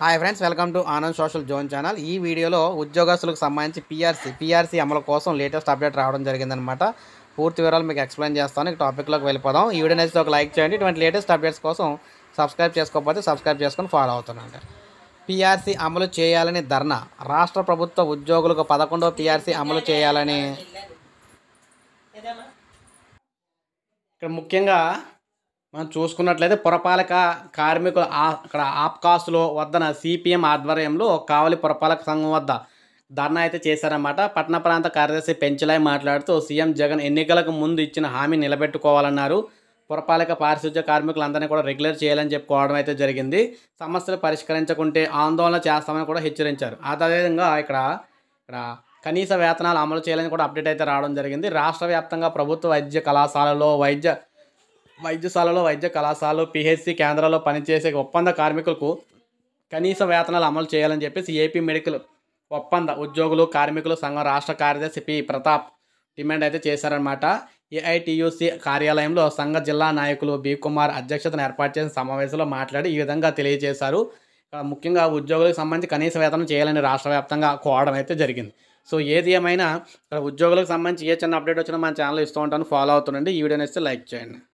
hi friends welcome to Anand social zone channel ఈ వీడియోలో ఉద్యోగస్తులకు సంబంధించి పీఆర్సీ పీఆర్సీ అమలు కోసం లేటెస్ట్ అప్డేట్ రావడం జరిగిందనమాట పూర్తి వివరాలు మీకు ఎక్స్ప్లెయిన్ చేస్తాను ఈ టాపిక్లోకి వెళ్ళిపోదాం ఈ వీడియో నచ్చితే ఒక లైక్ చేయండి ఇటువంటి లేటెస్ట్ అప్డేట్స్ కోసం సబ్స్క్రైబ్ చేసుకోకపోతే సబ్స్క్రైబ్ చేసుకొని ఫాలో అవుతున్నాను పీఆర్సీ అమలు చేయాలని ధర్నా రాష్ట్ర ప్రభుత్వ ఉద్యోగులకు పదకొండవ పీఆర్సీ అమలు చేయాలని ఇక్కడ ముఖ్యంగా మనం చూసుకున్నట్లయితే పురపాలక కార్మికుల అక్కడ ఆప్కాస్లో వద్దన సిపిఎం ఆధ్వర్యంలో కావలి పురపాలక సంఘం వద్ద ధర్నా అయితే చేశారన్నమాట పట్టణ ప్రాంత కార్యదర్శి పెంచలాయ్ మాట్లాడుతూ సీఎం జగన్ ఎన్నికలకు ముందు ఇచ్చిన హామీ నిలబెట్టుకోవాలన్నారు పురపాలక పారిశుద్ధ్య కార్మికులందరినీ కూడా రెగ్యులర్ చేయాలని చెప్పుకోవడం అయితే జరిగింది సమస్యలు పరిష్కరించకుంటే ఆందోళన చేస్తామని కూడా హెచ్చరించారు అదేవిధంగా ఇక్కడ ఇక్కడ కనీస వేతనాలు అమలు చేయాలని కూడా అప్డేట్ అయితే రావడం జరిగింది రాష్ట్ర వ్యాప్తంగా ప్రభుత్వ వైద్య కళాశాలలో వైద్య వైద్యశాలలో వైద్య కళాశాలలో పిహెచ్సి కేంద్రాల్లో పనిచేసే ఒప్పంద కార్మికులకు కనీస వేతనాలు అమలు చేయాలని చెప్పేసి ఏపీ మెడికల్ ఒప్పంద ఉద్యోగులు కార్మికులు సంఘం రాష్ట్ర కార్యదర్శి పి ప్రతాప్ డిమాండ్ అయితే చేశారనమాట ఏఐటియుసి కార్యాలయంలో సంఘ జిల్లా నాయకులు బి కుమార్ అధ్యక్షతను ఏర్పాటు చేసిన సమావేశంలో మాట్లాడి ఈ విధంగా తెలియజేశారు ముఖ్యంగా ఉద్యోగులకు సంబంధించి కనీస వేతనం చేయాలని రాష్ట్ర వ్యాప్తంగా కోవడం అయితే జరిగింది సో ఏది ఏమైనా ఉద్యోగులకు సంబంధించి ఏ చిన్న అప్డేట్ వచ్చినా మన ఛానల్ ఇస్తూ ఉంటాను ఫాలో అవుతుండండి ఈ వీడియోని ఇస్తే లైక్ చేయండి